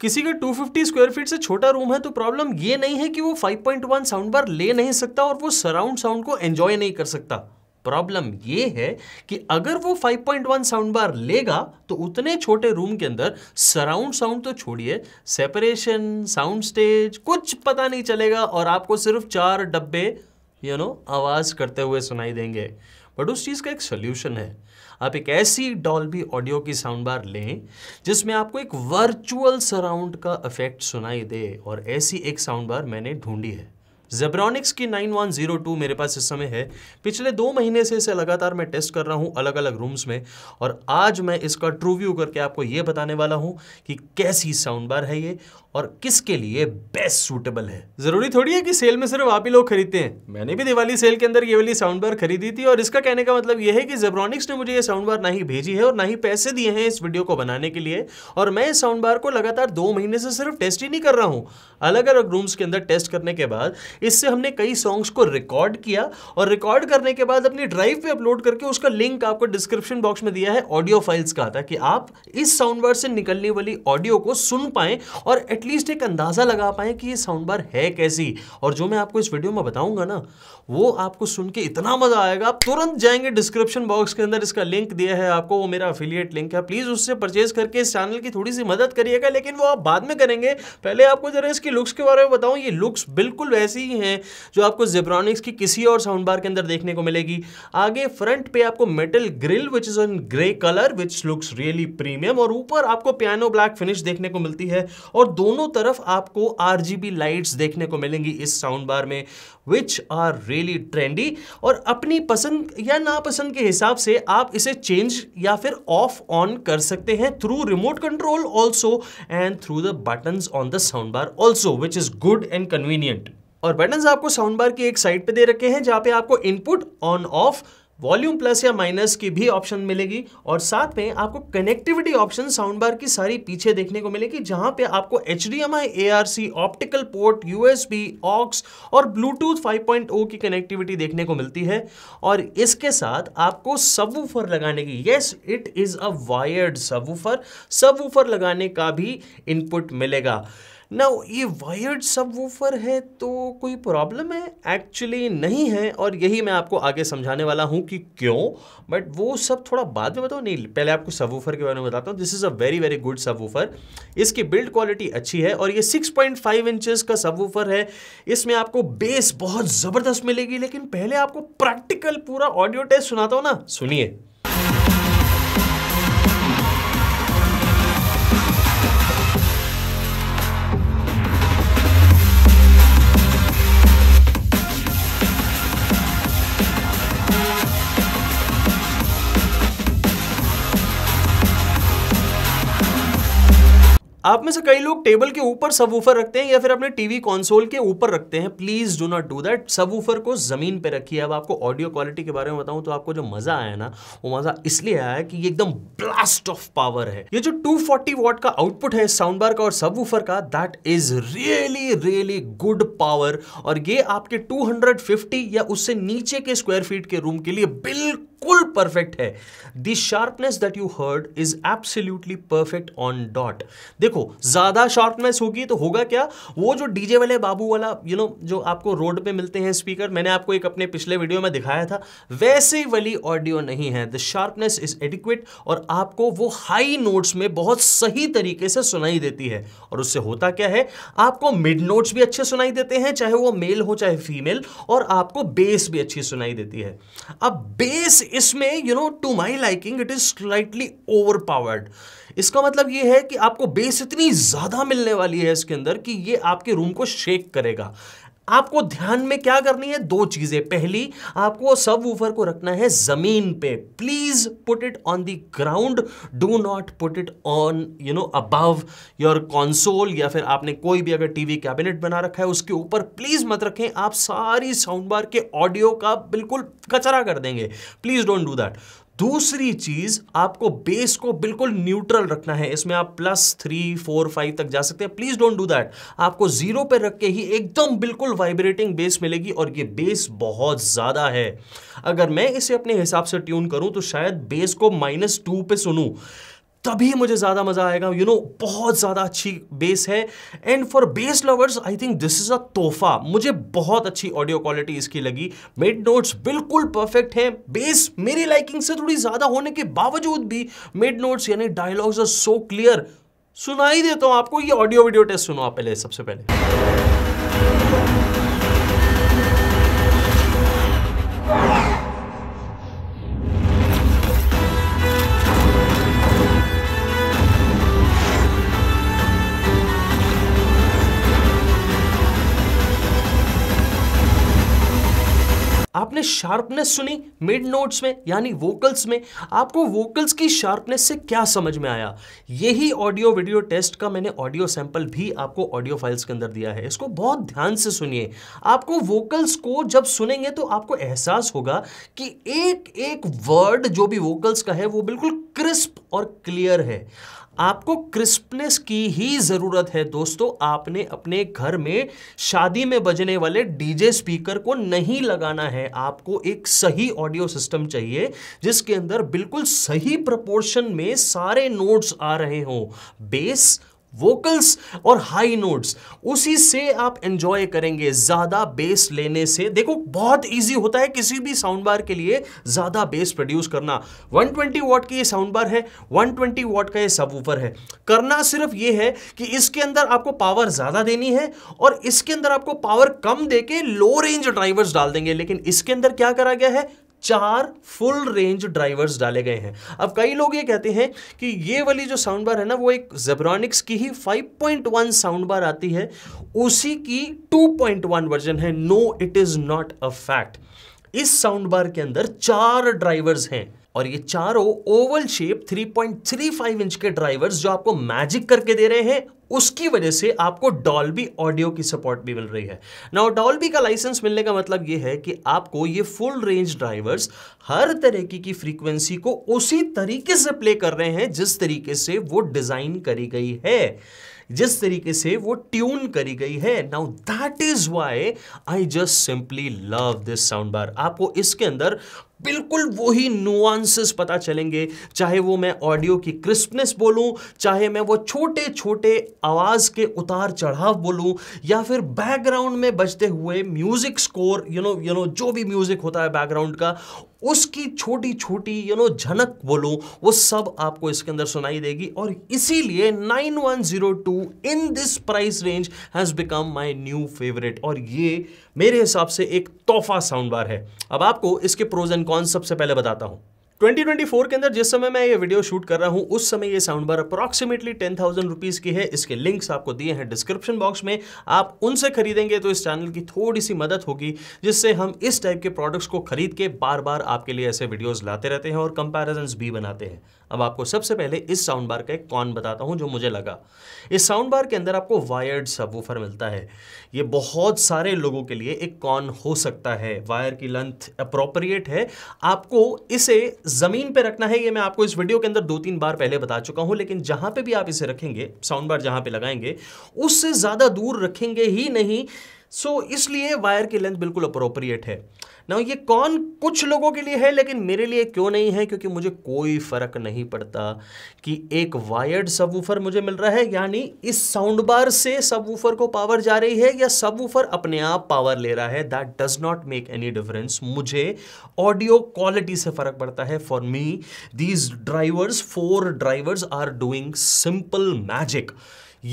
किसी का 250 square feet से छोटा रूम है तो प्रॉब्लम ये नहीं है कि वो 5.1 साउंड बार ले नहीं सकता और वो सराउंड साउंड को एंजॉय नहीं कर सकता प्रॉब्लम ये है कि अगर वो 5.1 साउंड बार लेगा तो उतने छोटे रूम के अंदर सराउंड साउंड तो छोड़िए सेपरेशन साउंड स्टेज कुछ पता नहीं चलेगा और आपको सिर्फ चार डब्बे यू नो आवाज़ करते हुए सुनाई देंगे बट उस चीज़ का एक सोल्यूशन है आप एक ऐसी डॉल्बी ऑडियो की साउंड बार लें जिसमें आपको एक वर्चुअल सराउंड का इफेक्ट सुनाई दे और ऐसी एक साउंड बार मैंने ढूंढी है जेब्रॉनिक्स की 9102 मेरे पास इस समय है पिछले दो महीने से इसे लगातार मैं टेस्ट कर रहा हूँ अलग अलग रूम्स में और आज मैं इसका ट्रू व्यू करके आपको ये बताने वाला हूँ कि कैसी साउंड बार है ये और किसके लिए बेस्ट सूटेबल है ज़रूरी थोड़ी है कि सेल में सिर्फ आप ही लोग खरीदते हैं मैंने भी दिवाली सेल के अंदर ये वाली साउंड बार खरीदी थी और इसका कहने का मतलब यह है कि जेब्रॉनिक्स ने मुझे ये साउंड बार ना ही भेजी है और ना ही पैसे दिए हैं इस वीडियो को बनाने के लिए और मैं इस साउंड बार को लगातार दो महीने से सिर्फ टेस्ट ही नहीं कर रहा हूँ अलग अलग रूम्स के अंदर टेस्ट करने के बाद इससे हमने कई सॉन्ग्स को रिकॉर्ड किया और रिकॉर्ड करने के बाद अपनी ड्राइव पे अपलोड करके उसका लिंक आपको डिस्क्रिप्शन बॉक्स में दिया है ऑडियो फाइल्स का ताकि आप इस साउंड बार से निकलने वाली ऑडियो को सुन पाए और एटलीस्ट एक अंदाज़ा लगा पाए कि ये साउंड बार है कैसी और जो मैं आपको इस वीडियो में बताऊंगा ना वो आपको सुन के इतना मज़ा आएगा आप तुरंत जाएंगे डिस्क्रिप्शन बॉक्स के अंदर इसका लिंक दिया है आपको वो मेरा अफिलियट लिंक है प्लीज़ उससे परचेज करके इस चैनल की थोड़ी सी मदद करिएगा लेकिन वो आप बाद में करेंगे पहले आपको जरा इसकी लुक्स के बारे में बताऊँ ये लुक्स बिल्कुल वैसी ही हैं जो आपको जेब्रॉनिक्स की किसी और साउंड बार के अंदर देखने को मिलेगी आगे फ्रंट पे आपको metal grill which is in grey colour which looks really premium और ऊपर आपको पियानो ब्लैक फिनिश देखने को मिलती है और दोनों तरफ आपको आर लाइट्स देखने को मिलेंगी इस साउंड बार में विच आर रियली ट्रेंडी और अपनी पसंद या नापसंद के हिसाब से आप इसे चेंज या फिर ऑफ ऑन कर सकते हैं through remote control also and through the button on the sound bar also which is good and convenient और बटन आपको साउंड बार की एक साइड पे दे रखे हैं जहाँ पे आपको input on off volume plus या माइनस की भी ऑप्शन मिलेगी और साथ में आपको कनेक्टिविटी ऑप्शन साउंड बार की सारी पीछे देखने को मिलेगी जहां पे आपको H D M I A R C optical port U S B aux और ब्लूटूथ 5.0 की कनेक्टिविटी देखने को मिलती है और इसके साथ आपको वूफर लगाने की yes it is a wired subwoofer लगाने का भी इनपुट मिलेगा ना ये वायर्ड सब वूफर है तो कोई प्रॉब्लम है एक्चुअली नहीं है और यही मैं आपको आगे समझाने वाला हूँ कि क्यों बट वो सब थोड़ा बाद में बताओ नहीं पहले आपको सब वूफर के बारे में बताता हूँ this is a very very good subwoofer इसकी बिल्ड क्वालिटी अच्छी है और ये 6.5 इंचज़ का सब वूफर है इसमें आपको बेस बहुत ज़बरदस्त मिलेगी लेकिन पहले आपको प्रैक्टिकल पूरा ऑडियो टेस्ट सुनाता हूँ ना सुनिए आप में से कई लोग टेबल के ऊपर सबवूफर रखते हैं या फिर अपने टीवी कॉन्सोल के ऊपर रखते हैं please do not do that subwoofer को जमीन पे रखिए अब आपको ऑडियो क्वालिटी के बारे में बताऊं तो आपको जो मजा आया ना वो मजा इसलिए आया कि ये एकदम ब्लास्ट ऑफ पावर है ये जो 240 फोर्टी वॉट का आउटपुट है साउंड बार का और सबवूफर का that is really really good power और ये आपके टू या उससे नीचे के स्क्वायर फीट के रूम के लिए बिल्कुल बिल्कुल परफेक्ट है the sharpness that you heard is absolutely perfect on dot देखो ज्यादा शार्पनेस होगी तो होगा क्या वो जो डीजे वाले बाबू वाला यू you नो know, जो आपको रोड पे मिलते हैं स्पीकर मैंने आपको एक अपने पिछले वीडियो में दिखाया था वैसे वाली ऑडियो नहीं है द शार्पनेस इज एडिक्वेट और आपको वो हाई नोट्स में बहुत सही तरीके से सुनाई देती है और उससे होता क्या है आपको मिड नोट्स भी अच्छे सुनाई देते हैं चाहे वो मेल हो चाहे फीमेल और आपको बेस भी अच्छी सुनाई देती है अब बेस इसमें you know to my liking it is slightly overpowered इसका मतलब ये है कि आपको बेस इतनी ज़्यादा मिलने वाली है इसके अंदर कि ये आपके रूम को शेक करेगा आपको ध्यान में क्या करनी है दो चीजें पहली आपको सब वूफर को रखना है जमीन पे please put it on the ground do not put it on you know above your console या फिर आपने कोई भी अगर टीवी कैबिनेट बना रखा है उसके ऊपर प्लीज मत रखें आप सारी साउंड बार के ऑडियो का बिल्कुल कचरा कर देंगे प्लीज डोंट डू दैट दूसरी चीज आपको बेस को बिल्कुल न्यूट्रल रखना है इसमें आप प्लस थ्री फोर फाइव तक जा सकते हैं प्लीज डोंट डू दैट आपको जीरो पे रख के ही एकदम बिल्कुल वाइब्रेटिंग बेस मिलेगी और ये बेस बहुत ज्यादा है अगर मैं इसे अपने हिसाब से ट्यून करूं तो शायद बेस को माइनस टू पे सुनू तभी मुझे ज़्यादा मज़ा आएगा यू नो बहुत ज़्यादा अच्छी बेस है and for bass lovers I think this is a तोहफा मुझे बहुत अच्छी ऑडियो क्वालिटी इसकी लगी मिड नोट्स बिल्कुल परफेक्ट हैं बेस मेरी लाइकिंग से थोड़ी ज़्यादा होने के बावजूद भी मिड नोट्स यानी डायलॉग्स आर सो क्लियर सुना ही देता हूँ आपको ये ऑडियो वीडियो टेस्ट सुनो आप पहले सबसे पहले शार्पनेस सुनी मिड नोट्स में यानी वोकल्स में आपको वोकल्स की शार्पनेस से क्या समझ में आया यही ऑडियो वीडियो टेस्ट का मैंने ऑडियो सैंपल भी आपको ऑडियो फाइल्स के अंदर दिया है इसको बहुत ध्यान से सुनिए आपको वोकल्स को जब सुनेंगे तो आपको एहसास होगा कि एक एक वर्ड जो भी वोकल्स का है वो बिल्कुल क्रिस्प और क्लियर है आपको क्रिस्पनेस की ही ज़रूरत है दोस्तों आपने अपने घर में शादी में बजने वाले डीजे स्पीकर को नहीं लगाना है आपको एक सही ऑडियो सिस्टम चाहिए जिसके अंदर बिल्कुल सही प्रपोर्शन में सारे नोट्स आ रहे हों बेस वोकल्स और हाई नोट्स उसी से आप एंजॉय करेंगे ज़्यादा बेस लेने से देखो बहुत इजी होता है किसी भी साउंड बार के लिए ज़्यादा बेस प्रोड्यूस करना 120 वॉट की ये साउंड बार है 120 वॉट का ये ऊपर है करना सिर्फ ये है कि इसके अंदर आपको पावर ज़्यादा देनी है और इसके अंदर आपको पावर कम देके लो रेंज ड्राइवर्स डाल देंगे लेकिन इसके अंदर क्या करा गया है चार फुल रेंज ड्राइवर्स डाले गए हैं अब कई लोग ये कहते हैं कि ये वाली जो साउंड बार है ना वो एक जेब्रॉनिक्स की ही 5.1 साउंड बार आती है उसी की 2.1 वर्जन है no it is not a fact इस साउंड बार के अंदर चार ड्राइवर्स हैं और ये चारों ओवल शेप 3.35 इंच के ड्राइवर्स जो आपको मैजिक करके दे रहे हैं उसकी वजह से आपको डॉल्बी ऑडियो की सपोर्ट भी मिल रही है ना डॉल्बी का लाइसेंस मिलने का मतलब यह है कि आपको ये फुल रेंज ड्राइवर्स हर तरीके की फ्रीक्वेंसी को उसी तरीके से प्ले कर रहे हैं जिस तरीके से वो डिज़ाइन करी गई है जिस तरीके से वो ट्यून करी गई है now that is why I just simply love this sound bar आपको इसके अंदर बिल्कुल वही नुआंसेस पता चलेंगे चाहे वो मैं ऑडियो की क्रिस्पनेस बोलूं चाहे मैं वो छोटे छोटे आवाज़ के उतार चढ़ाव बोलूं या फिर बैकग्राउंड में बजते हुए music score you know you know जो भी म्यूज़िक होता है बैकग्राउंड का उसकी छोटी छोटी यू नो झनक बोलूं वो सब आपको इसके अंदर सुनाई देगी और इसीलिए 9102 in this price range has become my new favourite और ये मेरे हिसाब से एक तोहफा साउंड बार है अब आपको इसके प्रोज कौन सबसे पहले बताता हूँ 2024 के अंदर जिस समय मैं ये वीडियो शूट कर रहा हूँ उस समय ये sound bar approximately ten thousand rupees की है इसके लिंक्स आपको दिए हैं डिस्क्रिप्शन बॉक्स में आप उनसे खरीदेंगे तो इस चैनल की थोड़ी सी मदद होगी जिससे हम इस टाइप के प्रोडक्ट्स को खरीद के बार बार आपके लिए ऐसे वीडियोज़ लाते रहते हैं और कंपेरिजन्स भी बनाते हैं अब आपको सबसे पहले इस साउंड बार का एक कॉन बताता हूँ जो मुझे लगा इस साउंड बार के अंदर आपको वायर्ड सबवूफर मिलता है ये बहुत सारे लोगों के लिए एक कॉन हो सकता है वायर की लेंथ अप्रोप्रिएट है आपको इसे ज़मीन पर रखना है ये मैं आपको इस वीडियो के अंदर दो तीन बार पहले बता चुका हूँ लेकिन जहाँ पर भी आप इसे रखेंगे साउंड बार जहाँ पर लगाएंगे उससे ज़्यादा दूर रखेंगे ही नहीं सो so, इसलिए वायर की लेंथ बिल्कुल अप्रोप्रिएट है ना ये कौन कुछ लोगों के लिए है लेकिन मेरे लिए क्यों नहीं है क्योंकि मुझे कोई फ़र्क नहीं पड़ता कि एक वायर्ड सब मुझे मिल रहा है यानी इस साउंड बार से सब को पावर जा रही है या सब अपने आप पावर ले रहा है that does not make any difference मुझे ऑडियो क्वालिटी से फ़र्क पड़ता है for me these drivers four drivers are doing simple magic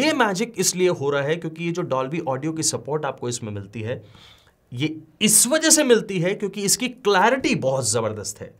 ये मैजिक इसलिए हो रहा है क्योंकि ये जो डॉल्बी ऑडियो की सपोर्ट आपको इसमें मिलती है ये इस वजह से मिलती है क्योंकि इसकी क्लैरिटी बहुत ज़बरदस्त है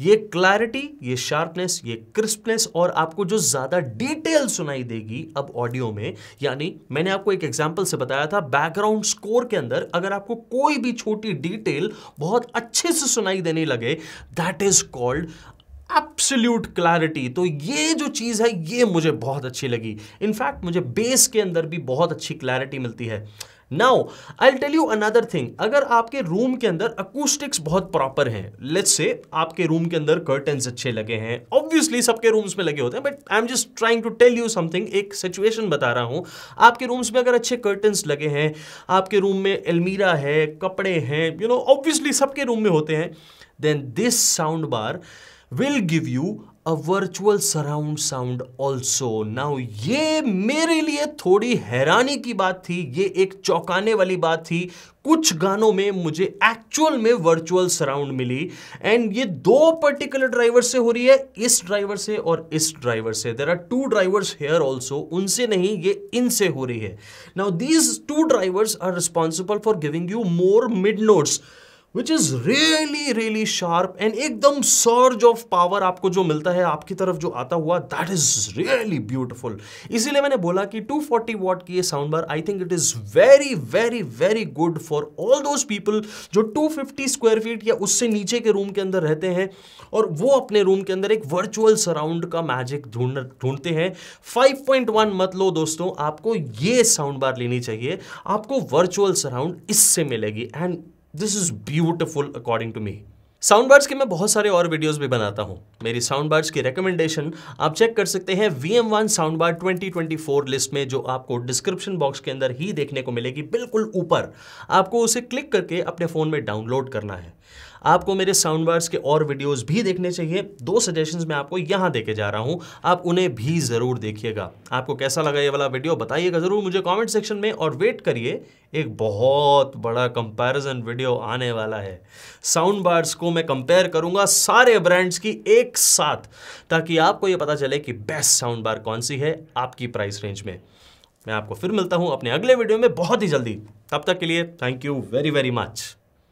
ये क्लैरिटी ये शार्पनेस ये क्रिस्पनेस और आपको जो ज़्यादा डिटेल सुनाई देगी अब ऑडियो में यानी मैंने आपको एक एग्जाम्पल से बताया था बैकग्राउंड स्कोर के अंदर अगर आपको कोई भी छोटी डिटेल बहुत अच्छे से सुनाई देने लगे that is called absolute clarity तो ये जो चीज़ है ये मुझे बहुत अच्छी लगी इनफैक्ट मुझे बेस के अंदर भी बहुत अच्छी क्लैरिटी मिलती है now I tell you another thing अगर आपके रूम के अंदर अकूस्टिक्स बहुत प्रॉपर हैं लेट्स से आपके रूम के अंदर कर्टन्स अच्छे लगे हैं ऑब्वियसली सबके रूम्स में लगे होते हैं but I am just trying to tell you something एक सिचुएशन बता रहा हूँ आपके रूम्स में अगर अच्छे कर्टन्स लगे हैं आपके रूम में अलमीरा है कपड़े हैं यू नो ऑब्वियसली सबके रूम में होते हैं then this sound bar will give you a virtual surround sound also now ये मेरे लिए थोड़ी हैरानी की बात थी ये एक चौंकाने वाली बात थी कुछ गानों में मुझे एक्चुअल में वर्चुअल सराउंड मिली एंड ये दो पर्टिकुलर ड्राइवर से हो रही है इस ड्राइवर से और इस ड्राइवर से there are two drivers here also उनसे नहीं ये इनसे हो रही है now these two drivers are responsible for giving you more mid notes which is really really sharp and एकदम सर्ज ऑफ पावर आपको जो मिलता है आपकी तरफ जो आता हुआ दैट इज रियली ब्यूटिफुल इसीलिए मैंने बोला कि 240 फोर्टी वॉट की ये sound bar I think it is very very very good for all those people जो 250 स्क्वायर फीट या उससे नीचे के रूम के अंदर रहते हैं और वो अपने रूम के अंदर एक वर्चुअल सराउंड का मैजिक ढूंढ ढूंढते हैं 5.1 मत लो दोस्तों आपको ये साउंड बार लेनी चाहिए आपको वर्चुअल सराउंड इससे मिलेगी and this is beautiful according to me sound bars के मैं बहुत सारे और वीडियोस भी बनाता हूँ मेरी साउंड बार्स की रिकमेंडेशन आप चेक कर सकते हैं V M one sound bar twenty twenty four list में जो आपको डिस्क्रिप्शन बॉक्स के अंदर ही देखने को मिलेगी बिल्कुल ऊपर आपको उसे क्लिक करके अपने फ़ोन में डाउनलोड करना है आपको मेरे साउंड बार्स के और वीडियोज़ भी देखने चाहिए दो सजेशंस मैं आपको यहाँ देके जा रहा हूँ आप उन्हें भी ज़रूर देखिएगा आपको कैसा लगा ये वाला वीडियो बताइएगा ज़रूर मुझे कॉमेंट सेक्शन में और वेट करिए एक बहुत बड़ा कंपैरिजन वीडियो आने वाला है साउंड बार्स को मैं कंपेयर करूंगा सारे ब्रांड्स की एक साथ ताकि आपको ये पता चले कि बेस्ट साउंड बार कौन सी है आपकी प्राइस रेंज में मैं आपको फिर मिलता हूं अपने अगले वीडियो में बहुत ही जल्दी तब तक के लिए thank you very very much